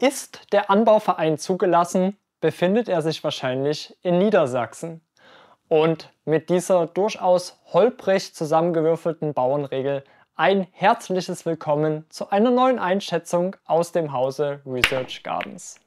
Ist der Anbauverein zugelassen, befindet er sich wahrscheinlich in Niedersachsen. Und mit dieser durchaus holprig zusammengewürfelten Bauernregel ein herzliches Willkommen zu einer neuen Einschätzung aus dem Hause Research Gardens.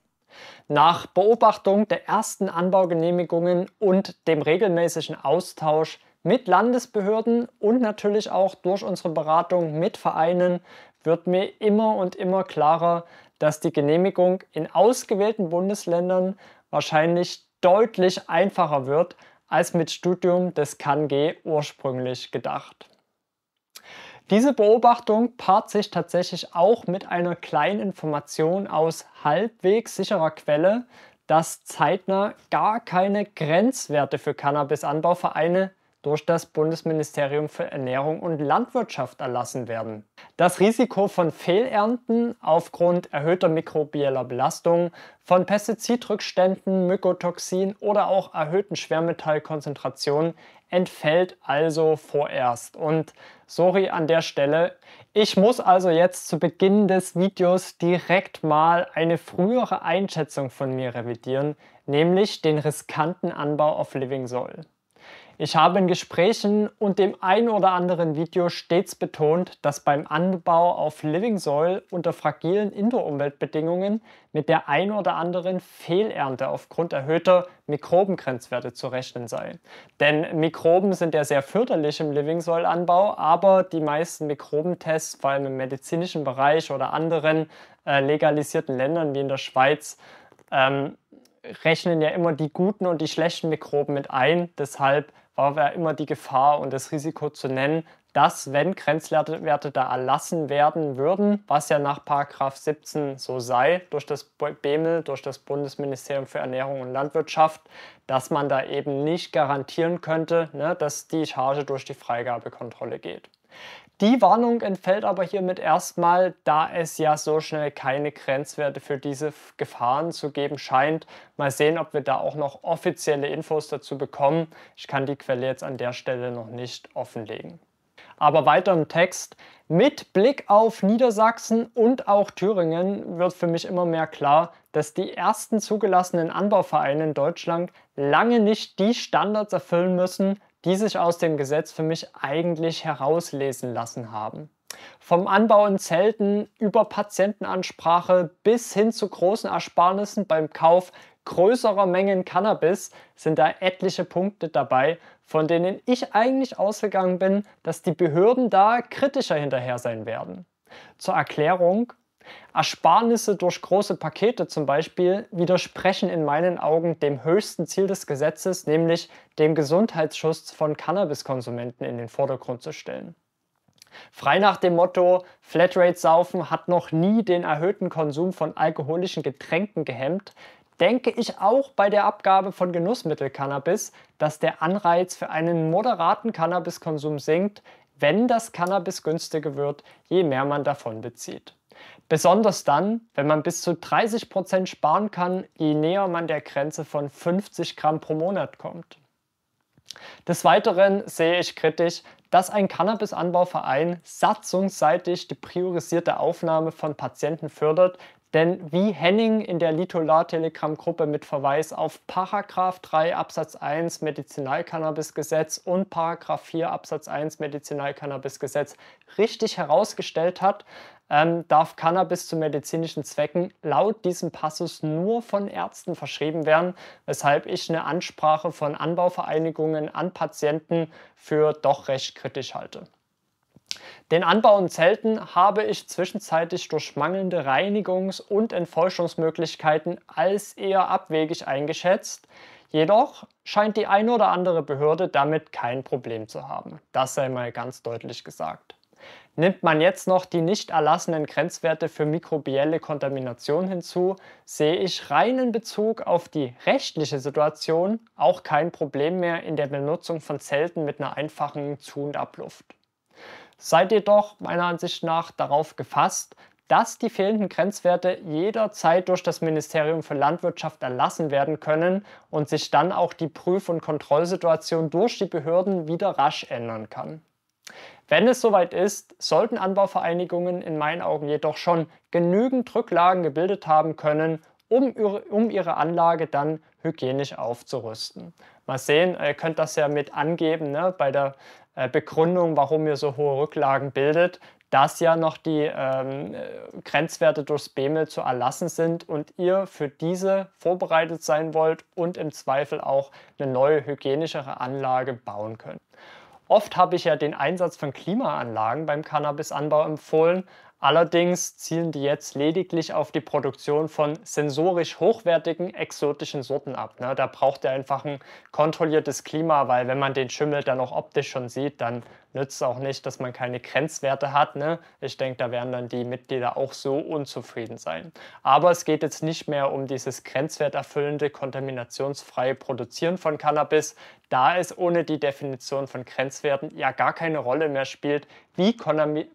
Nach Beobachtung der ersten Anbaugenehmigungen und dem regelmäßigen Austausch mit Landesbehörden und natürlich auch durch unsere Beratung mit Vereinen wird mir immer und immer klarer, dass die Genehmigung in ausgewählten Bundesländern wahrscheinlich deutlich einfacher wird als mit Studium des KanG ursprünglich gedacht. Diese Beobachtung paart sich tatsächlich auch mit einer kleinen Information aus halbwegs sicherer Quelle, dass zeitnah gar keine Grenzwerte für Cannabisanbauvereine durch das Bundesministerium für Ernährung und Landwirtschaft erlassen werden. Das Risiko von Fehlernten aufgrund erhöhter mikrobieller Belastung, von Pestizidrückständen, Mykotoxin oder auch erhöhten Schwermetallkonzentrationen entfällt also vorerst. Und sorry an der Stelle, ich muss also jetzt zu Beginn des Videos direkt mal eine frühere Einschätzung von mir revidieren, nämlich den riskanten Anbau auf Living Soil. Ich habe in Gesprächen und dem ein oder anderen Video stets betont, dass beim Anbau auf Living Soil unter fragilen Indoor-Umweltbedingungen mit der ein oder anderen Fehlernte aufgrund erhöhter Mikrobengrenzwerte zu rechnen sei. Denn Mikroben sind ja sehr förderlich im Living Soil Anbau, aber die meisten Mikrobentests, vor allem im medizinischen Bereich oder anderen äh, legalisierten Ländern wie in der Schweiz, ähm, rechnen ja immer die guten und die schlechten Mikroben mit ein. Deshalb war ja immer die Gefahr und das Risiko zu nennen, dass wenn Grenzwerte da erlassen werden würden, was ja nach 17 so sei, durch das BEMEL, durch das Bundesministerium für Ernährung und Landwirtschaft, dass man da eben nicht garantieren könnte, ne, dass die Charge durch die Freigabekontrolle geht. Die Warnung entfällt aber hiermit erstmal, da es ja so schnell keine Grenzwerte für diese Gefahren zu geben scheint. Mal sehen, ob wir da auch noch offizielle Infos dazu bekommen. Ich kann die Quelle jetzt an der Stelle noch nicht offenlegen. Aber weiter im Text. Mit Blick auf Niedersachsen und auch Thüringen wird für mich immer mehr klar, dass die ersten zugelassenen Anbauvereine in Deutschland lange nicht die Standards erfüllen müssen, die sich aus dem Gesetz für mich eigentlich herauslesen lassen haben. Vom Anbau in Zelten über Patientenansprache bis hin zu großen Ersparnissen beim Kauf größerer Mengen Cannabis sind da etliche Punkte dabei, von denen ich eigentlich ausgegangen bin, dass die Behörden da kritischer hinterher sein werden. Zur Erklärung, Ersparnisse durch große Pakete zum Beispiel widersprechen in meinen Augen dem höchsten Ziel des Gesetzes, nämlich dem Gesundheitsschutz von Cannabiskonsumenten in den Vordergrund zu stellen. Frei nach dem Motto Flatrate saufen hat noch nie den erhöhten Konsum von alkoholischen Getränken gehemmt, denke ich auch bei der Abgabe von Genussmittelcannabis, dass der Anreiz für einen moderaten Cannabiskonsum sinkt, wenn das Cannabis günstiger wird, je mehr man davon bezieht. Besonders dann, wenn man bis zu 30 sparen kann, je näher man der Grenze von 50 Gramm pro Monat kommt. Des Weiteren sehe ich kritisch, dass ein Cannabisanbauverein satzungsseitig die priorisierte Aufnahme von Patienten fördert, denn wie Henning in der Litolar-Telegram-Gruppe mit Verweis auf Paragraph 3 Absatz 1 Medizinalkannabisgesetz und Paragraph 4 Absatz 1 Medizinalkannabisgesetz richtig herausgestellt hat, ähm, darf Cannabis zu medizinischen Zwecken laut diesem Passus nur von Ärzten verschrieben werden, weshalb ich eine Ansprache von Anbauvereinigungen an Patienten für doch recht kritisch halte. Den Anbau in Zelten habe ich zwischenzeitlich durch mangelnde Reinigungs- und Entfäuschungsmöglichkeiten als eher abwegig eingeschätzt, jedoch scheint die ein oder andere Behörde damit kein Problem zu haben. Das sei mal ganz deutlich gesagt. Nimmt man jetzt noch die nicht erlassenen Grenzwerte für mikrobielle Kontamination hinzu, sehe ich rein in Bezug auf die rechtliche Situation auch kein Problem mehr in der Benutzung von Zelten mit einer einfachen Zu- und Abluft seid ihr doch meiner Ansicht nach darauf gefasst, dass die fehlenden Grenzwerte jederzeit durch das Ministerium für Landwirtschaft erlassen werden können und sich dann auch die Prüf- und Kontrollsituation durch die Behörden wieder rasch ändern kann. Wenn es soweit ist, sollten Anbauvereinigungen in meinen Augen jedoch schon genügend Rücklagen gebildet haben können, um, um ihre Anlage dann hygienisch aufzurüsten. Mal sehen, ihr könnt das ja mit angeben ne, bei der äh, Begründung, warum ihr so hohe Rücklagen bildet, dass ja noch die ähm, äh, Grenzwerte durchs BEMEL zu erlassen sind und ihr für diese vorbereitet sein wollt und im Zweifel auch eine neue hygienischere Anlage bauen könnt. Oft habe ich ja den Einsatz von Klimaanlagen beim Cannabisanbau empfohlen, Allerdings zielen die jetzt lediglich auf die Produktion von sensorisch hochwertigen, exotischen Sorten ab. Ne? Da braucht ihr einfach ein kontrolliertes Klima, weil wenn man den Schimmel dann auch optisch schon sieht, dann nützt auch nicht, dass man keine Grenzwerte hat. Ne? Ich denke, da werden dann die Mitglieder auch so unzufrieden sein. Aber es geht jetzt nicht mehr um dieses grenzwerterfüllende, kontaminationsfreie Produzieren von Cannabis, da es ohne die Definition von Grenzwerten ja gar keine Rolle mehr spielt, wie,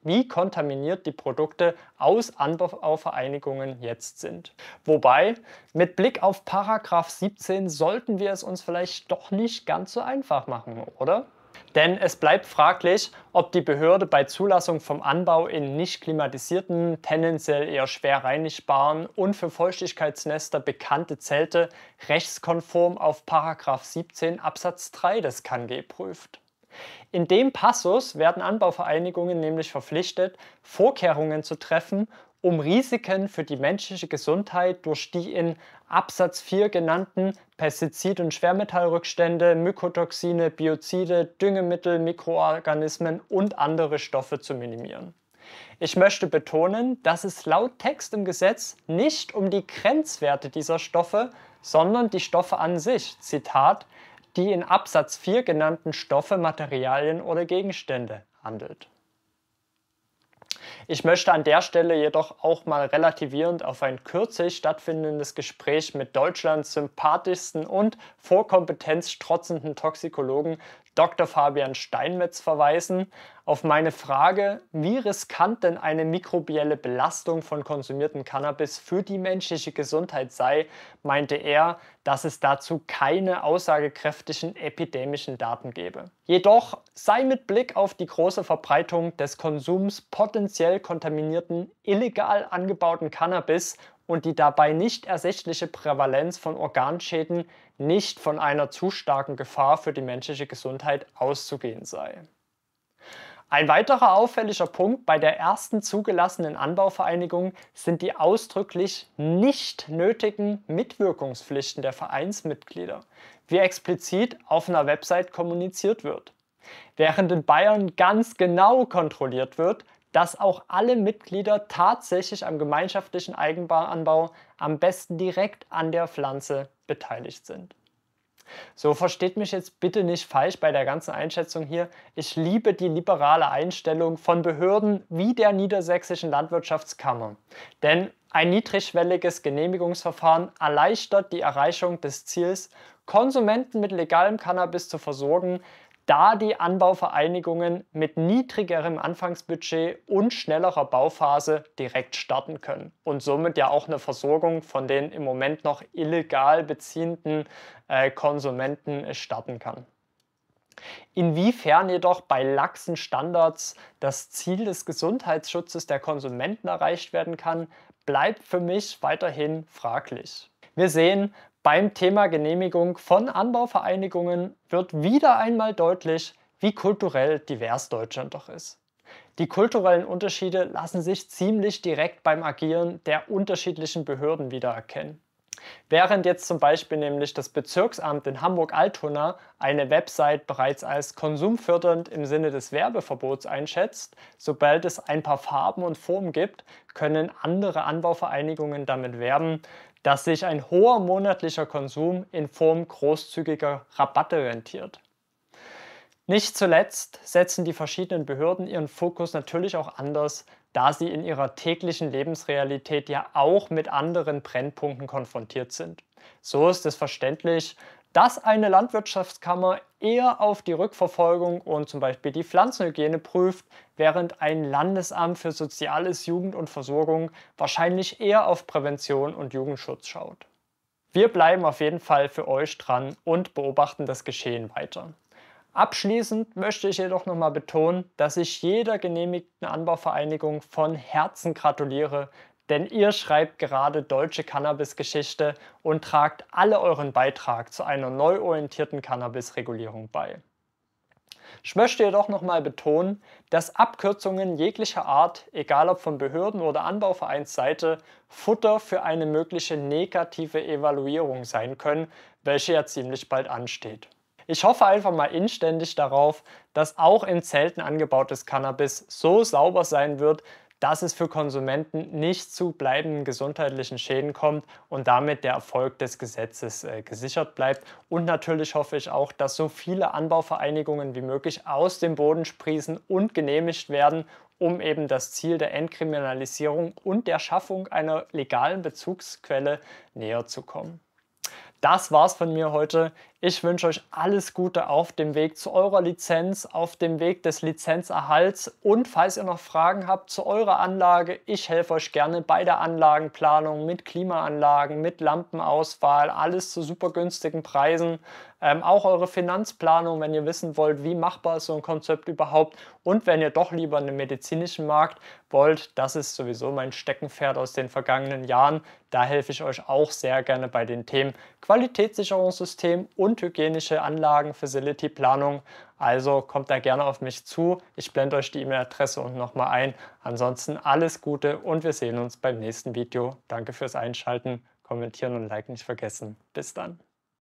wie kontaminiert die Produkte aus Anbauvereinigungen jetzt sind. Wobei, mit Blick auf Paragraph 17 sollten wir es uns vielleicht doch nicht ganz so einfach machen, oder? Denn es bleibt fraglich, ob die Behörde bei Zulassung vom Anbau in nicht klimatisierten, tendenziell eher schwer reinigbaren und für Feuchtigkeitsnester bekannte Zelte rechtskonform auf 17 Absatz 3 des KNG prüft. In dem Passus werden Anbauvereinigungen nämlich verpflichtet, Vorkehrungen zu treffen, um Risiken für die menschliche Gesundheit durch die in Absatz 4 genannten Pestizid- und Schwermetallrückstände, Mykotoxine, Biozide, Düngemittel, Mikroorganismen und andere Stoffe zu minimieren. Ich möchte betonen, dass es laut Text im Gesetz nicht um die Grenzwerte dieser Stoffe, sondern die Stoffe an sich, Zitat, die in Absatz 4 genannten Stoffe, Materialien oder Gegenstände handelt. Ich möchte an der Stelle jedoch auch mal relativierend auf ein kürzlich stattfindendes Gespräch mit Deutschlands sympathischsten und vor Kompetenz strotzenden Toxikologen Dr. Fabian Steinmetz verweisen auf meine Frage, wie riskant denn eine mikrobielle Belastung von konsumierten Cannabis für die menschliche Gesundheit sei, meinte er, dass es dazu keine aussagekräftigen epidemischen Daten gebe. Jedoch sei mit Blick auf die große Verbreitung des Konsums potenziell kontaminierten, illegal angebauten Cannabis und die dabei nicht ersichtliche Prävalenz von Organschäden nicht von einer zu starken Gefahr für die menschliche Gesundheit auszugehen sei. Ein weiterer auffälliger Punkt bei der ersten zugelassenen Anbauvereinigung sind die ausdrücklich nicht nötigen Mitwirkungspflichten der Vereinsmitglieder, wie explizit auf einer Website kommuniziert wird. Während in Bayern ganz genau kontrolliert wird, dass auch alle Mitglieder tatsächlich am gemeinschaftlichen Eigenanbau am besten direkt an der Pflanze beteiligt sind. So versteht mich jetzt bitte nicht falsch bei der ganzen Einschätzung hier. Ich liebe die liberale Einstellung von Behörden wie der Niedersächsischen Landwirtschaftskammer. Denn ein niedrigschwelliges Genehmigungsverfahren erleichtert die Erreichung des Ziels, Konsumenten mit legalem Cannabis zu versorgen, da die Anbauvereinigungen mit niedrigerem Anfangsbudget und schnellerer Bauphase direkt starten können und somit ja auch eine Versorgung von den im Moment noch illegal beziehenden äh, Konsumenten äh, starten kann. Inwiefern jedoch bei laxen Standards das Ziel des Gesundheitsschutzes der Konsumenten erreicht werden kann, bleibt für mich weiterhin fraglich. Wir sehen, beim Thema Genehmigung von Anbauvereinigungen wird wieder einmal deutlich, wie kulturell divers Deutschland doch ist. Die kulturellen Unterschiede lassen sich ziemlich direkt beim Agieren der unterschiedlichen Behörden wiedererkennen. Während jetzt zum Beispiel nämlich das Bezirksamt in Hamburg-Altona eine Website bereits als konsumfördernd im Sinne des Werbeverbots einschätzt, sobald es ein paar Farben und Formen gibt, können andere Anbauvereinigungen damit werben, dass sich ein hoher monatlicher Konsum in Form großzügiger Rabatte rentiert. Nicht zuletzt setzen die verschiedenen Behörden ihren Fokus natürlich auch anders, da sie in ihrer täglichen Lebensrealität ja auch mit anderen Brennpunkten konfrontiert sind. So ist es verständlich, dass eine Landwirtschaftskammer eher auf die Rückverfolgung und zum Beispiel die Pflanzenhygiene prüft, während ein Landesamt für Soziales, Jugend und Versorgung wahrscheinlich eher auf Prävention und Jugendschutz schaut. Wir bleiben auf jeden Fall für euch dran und beobachten das Geschehen weiter. Abschließend möchte ich jedoch nochmal betonen, dass ich jeder genehmigten Anbauvereinigung von Herzen gratuliere, denn ihr schreibt gerade deutsche Cannabis-Geschichte und tragt alle euren Beitrag zu einer neu orientierten Cannabis-Regulierung bei. Ich möchte jedoch nochmal betonen, dass Abkürzungen jeglicher Art, egal ob von Behörden oder Anbauvereinsseite, Futter für eine mögliche negative Evaluierung sein können, welche ja ziemlich bald ansteht. Ich hoffe einfach mal inständig darauf, dass auch in Zelten angebautes Cannabis so sauber sein wird, dass es für Konsumenten nicht zu bleibenden gesundheitlichen Schäden kommt und damit der Erfolg des Gesetzes äh, gesichert bleibt. Und natürlich hoffe ich auch, dass so viele Anbauvereinigungen wie möglich aus dem Boden sprießen und genehmigt werden, um eben das Ziel der Entkriminalisierung und der Schaffung einer legalen Bezugsquelle näher zu kommen. Das war's von mir heute. Ich wünsche euch alles Gute auf dem Weg zu eurer Lizenz, auf dem Weg des Lizenzerhalts und falls ihr noch Fragen habt zu eurer Anlage, ich helfe euch gerne bei der Anlagenplanung mit Klimaanlagen, mit Lampenauswahl, alles zu super günstigen Preisen. Ähm, auch eure Finanzplanung, wenn ihr wissen wollt, wie machbar ist so ein Konzept überhaupt und wenn ihr doch lieber einen medizinischen Markt wollt, das ist sowieso mein Steckenpferd aus den vergangenen Jahren. Da helfe ich euch auch sehr gerne bei den Themen Qualitätssicherungssystem und und hygienische Anlagen, Facility-Planung. Also kommt da gerne auf mich zu. Ich blende euch die E-Mail-Adresse unten nochmal ein. Ansonsten alles Gute und wir sehen uns beim nächsten Video. Danke fürs Einschalten, kommentieren und liken nicht vergessen. Bis dann.